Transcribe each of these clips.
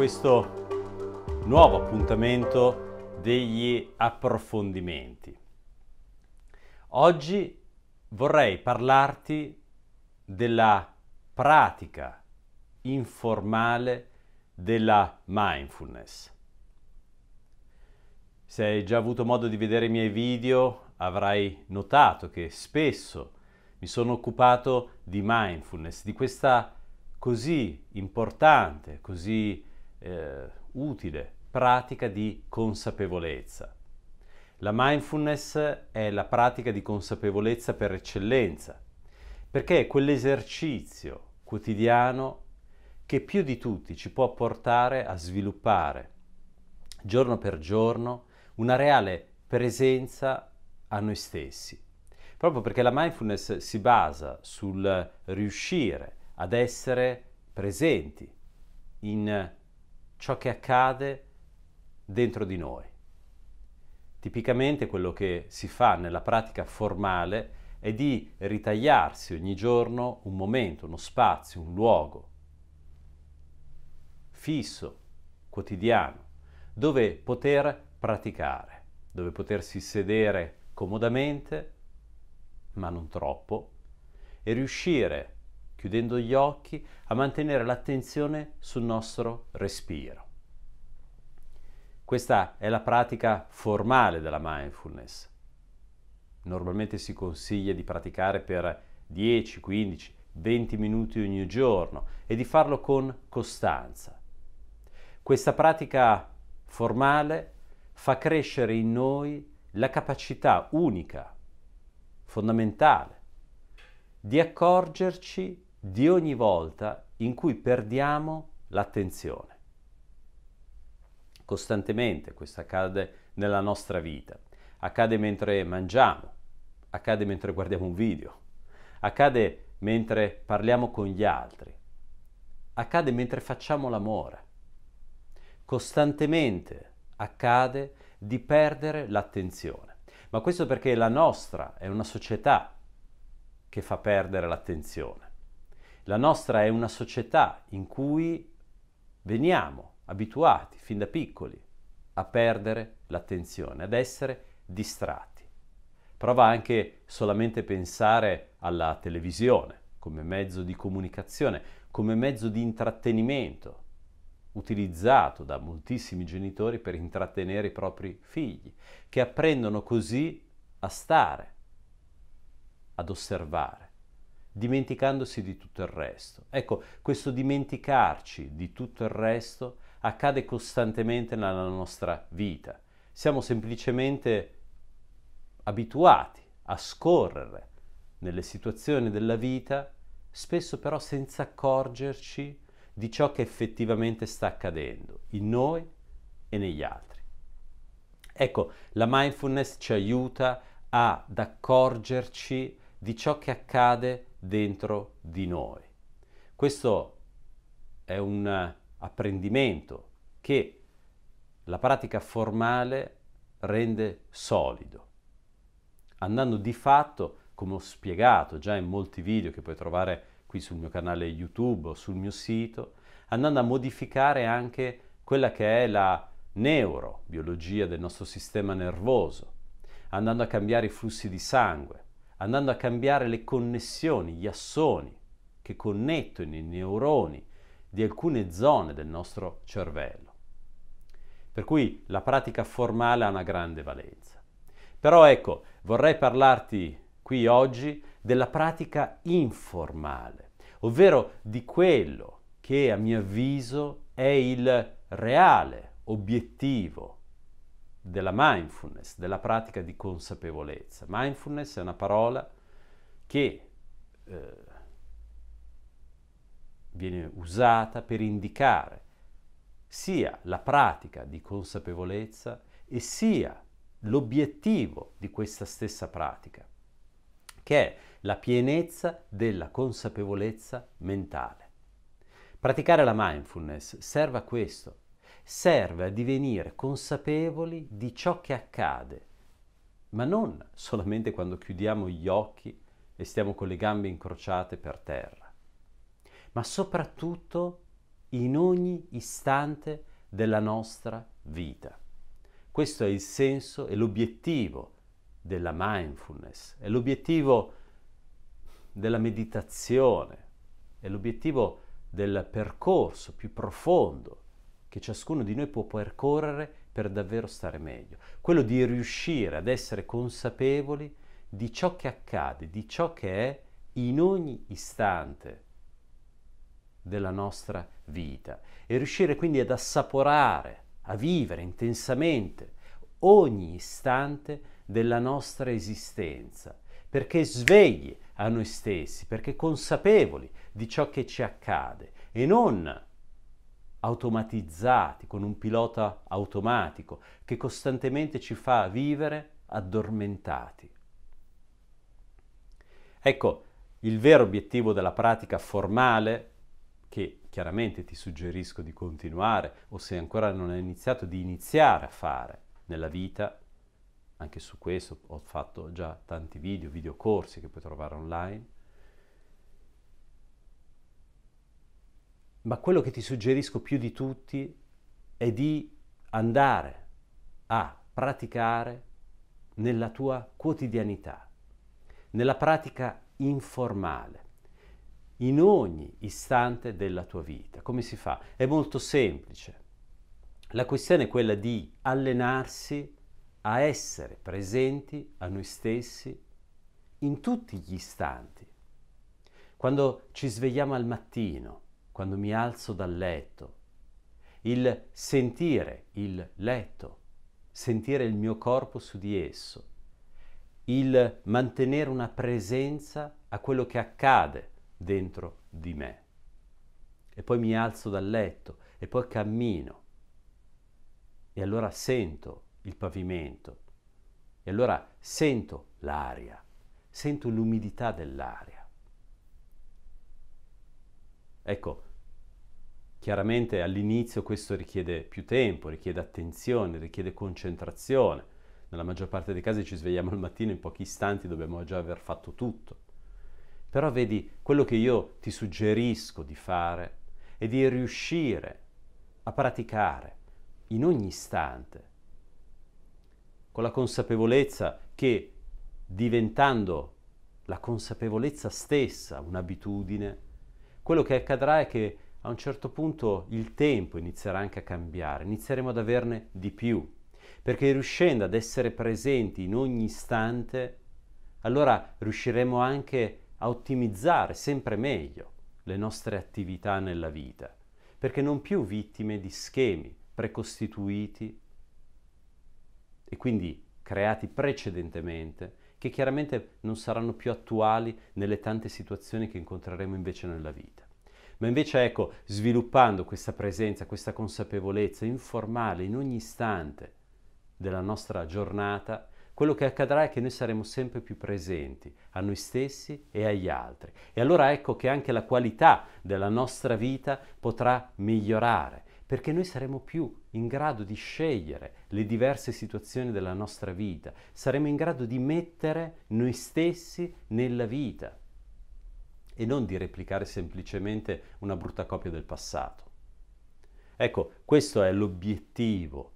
questo nuovo appuntamento degli approfondimenti. Oggi vorrei parlarti della pratica informale della mindfulness. Se hai già avuto modo di vedere i miei video avrai notato che spesso mi sono occupato di mindfulness, di questa così importante, così importante eh, utile pratica di consapevolezza. La mindfulness è la pratica di consapevolezza per eccellenza, perché è quell'esercizio quotidiano che più di tutti ci può portare a sviluppare giorno per giorno una reale presenza a noi stessi, proprio perché la mindfulness si basa sul riuscire ad essere presenti in ciò che accade dentro di noi. Tipicamente quello che si fa nella pratica formale è di ritagliarsi ogni giorno un momento, uno spazio, un luogo fisso, quotidiano, dove poter praticare, dove potersi sedere comodamente, ma non troppo, e riuscire a chiudendo gli occhi, a mantenere l'attenzione sul nostro respiro. Questa è la pratica formale della mindfulness. Normalmente si consiglia di praticare per 10, 15, 20 minuti ogni giorno e di farlo con costanza. Questa pratica formale fa crescere in noi la capacità unica, fondamentale, di accorgerci di ogni volta in cui perdiamo l'attenzione. Costantemente questo accade nella nostra vita, accade mentre mangiamo, accade mentre guardiamo un video, accade mentre parliamo con gli altri, accade mentre facciamo l'amore. Costantemente accade di perdere l'attenzione, ma questo perché la nostra è una società che fa perdere l'attenzione la nostra è una società in cui veniamo abituati fin da piccoli a perdere l'attenzione, ad essere distratti. Prova anche solamente a pensare alla televisione come mezzo di comunicazione, come mezzo di intrattenimento, utilizzato da moltissimi genitori per intrattenere i propri figli, che apprendono così a stare, ad osservare dimenticandosi di tutto il resto. Ecco, questo dimenticarci di tutto il resto accade costantemente nella nostra vita. Siamo semplicemente abituati a scorrere nelle situazioni della vita, spesso però senza accorgerci di ciò che effettivamente sta accadendo in noi e negli altri. Ecco, la mindfulness ci aiuta ad accorgerci di ciò che accade dentro di noi. Questo è un apprendimento che la pratica formale rende solido, andando di fatto, come ho spiegato già in molti video che puoi trovare qui sul mio canale YouTube o sul mio sito, andando a modificare anche quella che è la neurobiologia del nostro sistema nervoso, andando a cambiare i flussi di sangue, andando a cambiare le connessioni, gli assoni che connettono i neuroni di alcune zone del nostro cervello. Per cui la pratica formale ha una grande valenza. Però ecco, vorrei parlarti qui oggi della pratica informale, ovvero di quello che a mio avviso è il reale obiettivo della mindfulness, della pratica di consapevolezza. Mindfulness è una parola che eh, viene usata per indicare sia la pratica di consapevolezza e sia l'obiettivo di questa stessa pratica, che è la pienezza della consapevolezza mentale. Praticare la mindfulness serve a questo, serve a divenire consapevoli di ciò che accade, ma non solamente quando chiudiamo gli occhi e stiamo con le gambe incrociate per terra, ma soprattutto in ogni istante della nostra vita. Questo è il senso e l'obiettivo della mindfulness, è l'obiettivo della meditazione, è l'obiettivo del percorso più profondo che ciascuno di noi può percorrere per davvero stare meglio, quello di riuscire ad essere consapevoli di ciò che accade, di ciò che è in ogni istante della nostra vita e riuscire quindi ad assaporare, a vivere intensamente ogni istante della nostra esistenza, perché svegli a noi stessi, perché consapevoli di ciò che ci accade e non automatizzati, con un pilota automatico che costantemente ci fa vivere addormentati. Ecco, il vero obiettivo della pratica formale, che chiaramente ti suggerisco di continuare o se ancora non hai iniziato di iniziare a fare nella vita, anche su questo ho fatto già tanti video, videocorsi che puoi trovare online, ma quello che ti suggerisco più di tutti è di andare a praticare nella tua quotidianità, nella pratica informale, in ogni istante della tua vita. Come si fa? È molto semplice. La questione è quella di allenarsi a essere presenti a noi stessi in tutti gli istanti. Quando ci svegliamo al mattino, quando mi alzo dal letto, il sentire il letto, sentire il mio corpo su di esso, il mantenere una presenza a quello che accade dentro di me. E poi mi alzo dal letto e poi cammino e allora sento il pavimento e allora sento l'aria, sento l'umidità dell'aria. Ecco, Chiaramente all'inizio questo richiede più tempo, richiede attenzione, richiede concentrazione. Nella maggior parte dei casi ci svegliamo al mattino in pochi istanti, dobbiamo già aver fatto tutto. Però vedi, quello che io ti suggerisco di fare è di riuscire a praticare in ogni istante, con la consapevolezza che diventando la consapevolezza stessa un'abitudine, quello che accadrà è che a un certo punto il tempo inizierà anche a cambiare, inizieremo ad averne di più, perché riuscendo ad essere presenti in ogni istante, allora riusciremo anche a ottimizzare sempre meglio le nostre attività nella vita, perché non più vittime di schemi precostituiti e quindi creati precedentemente, che chiaramente non saranno più attuali nelle tante situazioni che incontreremo invece nella vita. Ma invece ecco, sviluppando questa presenza, questa consapevolezza informale in ogni istante della nostra giornata, quello che accadrà è che noi saremo sempre più presenti a noi stessi e agli altri. E allora ecco che anche la qualità della nostra vita potrà migliorare, perché noi saremo più in grado di scegliere le diverse situazioni della nostra vita, saremo in grado di mettere noi stessi nella vita e non di replicare semplicemente una brutta copia del passato. Ecco, questo è l'obiettivo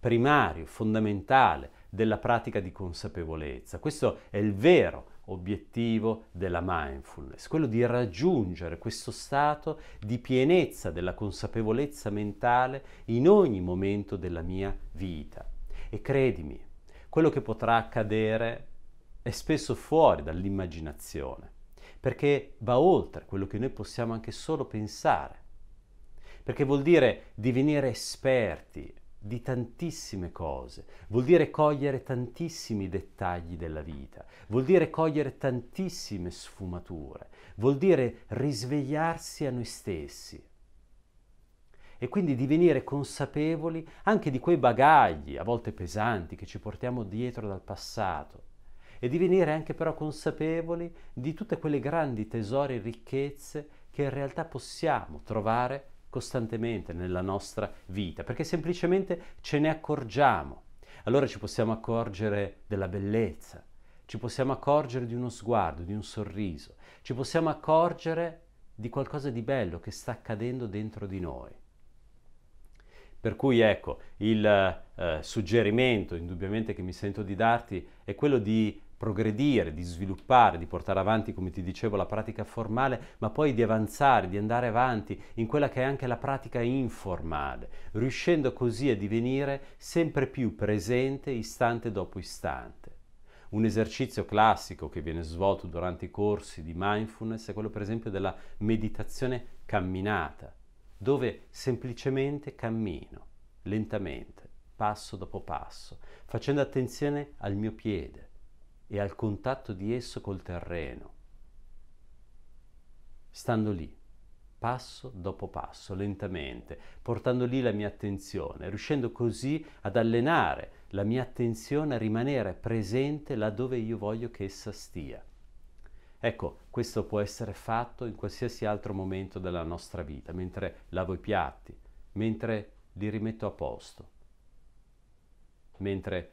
primario, fondamentale della pratica di consapevolezza. Questo è il vero obiettivo della mindfulness, quello di raggiungere questo stato di pienezza della consapevolezza mentale in ogni momento della mia vita. E credimi, quello che potrà accadere è spesso fuori dall'immaginazione perché va oltre quello che noi possiamo anche solo pensare, perché vuol dire divenire esperti di tantissime cose, vuol dire cogliere tantissimi dettagli della vita, vuol dire cogliere tantissime sfumature, vuol dire risvegliarsi a noi stessi e quindi divenire consapevoli anche di quei bagagli, a volte pesanti, che ci portiamo dietro dal passato e divenire anche però consapevoli di tutte quelle grandi tesori e ricchezze che in realtà possiamo trovare costantemente nella nostra vita, perché semplicemente ce ne accorgiamo. Allora ci possiamo accorgere della bellezza, ci possiamo accorgere di uno sguardo, di un sorriso, ci possiamo accorgere di qualcosa di bello che sta accadendo dentro di noi. Per cui ecco, il eh, suggerimento indubbiamente che mi sento di darti è quello di progredire, di sviluppare, di portare avanti, come ti dicevo, la pratica formale, ma poi di avanzare, di andare avanti in quella che è anche la pratica informale, riuscendo così a divenire sempre più presente istante dopo istante. Un esercizio classico che viene svolto durante i corsi di mindfulness è quello per esempio della meditazione camminata, dove semplicemente cammino, lentamente, passo dopo passo, facendo attenzione al mio piede, e al contatto di esso col terreno, stando lì, passo dopo passo, lentamente, portando lì la mia attenzione, riuscendo così ad allenare la mia attenzione a rimanere presente laddove io voglio che essa stia. Ecco, questo può essere fatto in qualsiasi altro momento della nostra vita, mentre lavo i piatti, mentre li rimetto a posto, mentre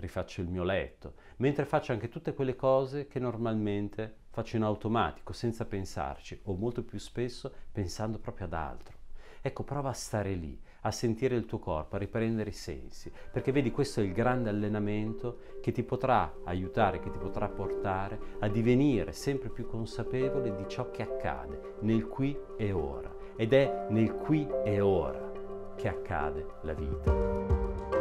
rifaccio il mio letto, mentre faccio anche tutte quelle cose che normalmente faccio in automatico, senza pensarci, o molto più spesso pensando proprio ad altro. Ecco, prova a stare lì, a sentire il tuo corpo, a riprendere i sensi, perché vedi questo è il grande allenamento che ti potrà aiutare, che ti potrà portare a divenire sempre più consapevole di ciò che accade nel qui e ora. Ed è nel qui e ora che accade la vita.